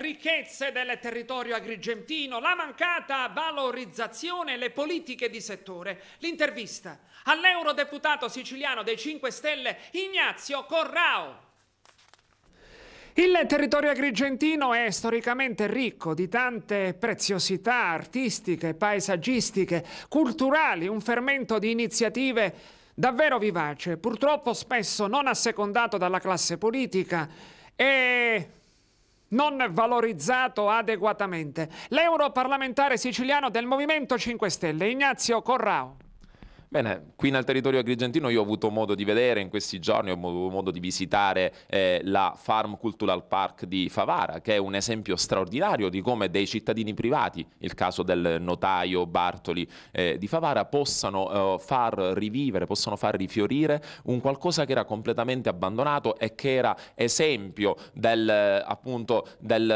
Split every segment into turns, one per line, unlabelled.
ricchezze del territorio agrigentino, la mancata valorizzazione e le politiche di settore. L'intervista all'eurodeputato siciliano dei 5 Stelle Ignazio Corrao. Il territorio agrigentino è storicamente ricco di tante preziosità artistiche, paesaggistiche, culturali, un fermento di iniziative davvero vivace, purtroppo spesso non assecondato dalla classe politica e non valorizzato adeguatamente. L'europarlamentare siciliano del Movimento 5 Stelle, Ignazio Corrao.
Bene, qui nel territorio agrigentino io ho avuto modo di vedere in questi giorni, ho avuto modo di visitare eh, la Farm Cultural Park di Favara, che è un esempio straordinario di come dei cittadini privati, il caso del notaio Bartoli eh, di Favara, possano eh, far rivivere, possano far rifiorire un qualcosa che era completamente abbandonato e che era esempio del, appunto, del,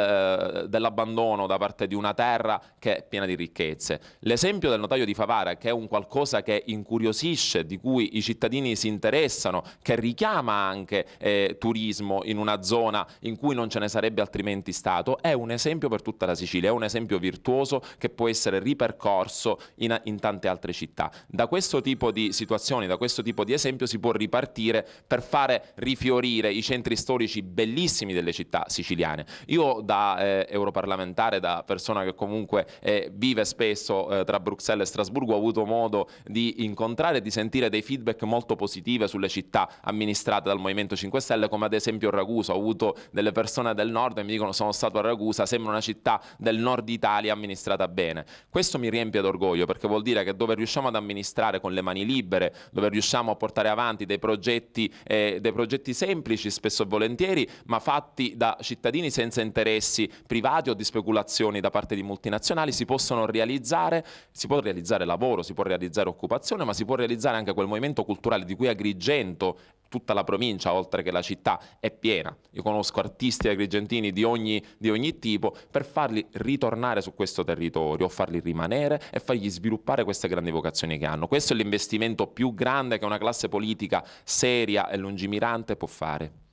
eh, dell'abbandono da parte di una terra che è piena di ricchezze. L'esempio del notaio di Favara, che è un qualcosa che in incuriosisce, di cui i cittadini si interessano, che richiama anche eh, turismo in una zona in cui non ce ne sarebbe altrimenti stato, è un esempio per tutta la Sicilia, è un esempio virtuoso che può essere ripercorso in, in tante altre città. Da questo tipo di situazioni, da questo tipo di esempio si può ripartire per fare rifiorire i centri storici bellissimi delle città siciliane. Io da eh, europarlamentare, da persona che comunque eh, vive spesso eh, tra Bruxelles e Strasburgo, ho avuto modo di incontrare e di sentire dei feedback molto positivi sulle città amministrate dal Movimento 5 Stelle, come ad esempio Ragusa. Ho avuto delle persone del nord e mi dicono sono stato a Ragusa, sembra una città del nord Italia amministrata bene. Questo mi riempie d'orgoglio perché vuol dire che dove riusciamo ad amministrare con le mani libere, dove riusciamo a portare avanti dei progetti, eh, dei progetti semplici spesso e volentieri, ma fatti da cittadini senza interessi privati o di speculazioni da parte di multinazionali, si possono realizzare, si può realizzare lavoro, si può realizzare occupazione manifestazione, ma si può realizzare anche quel movimento culturale di cui Agrigento tutta la provincia, oltre che la città, è piena. Io conosco artisti agrigentini di ogni, di ogni, tipo per farli ritornare su questo territorio, farli rimanere e fargli sviluppare queste grandi vocazioni che hanno. Questo è l'investimento più grande che una classe politica seria e lungimirante può fare.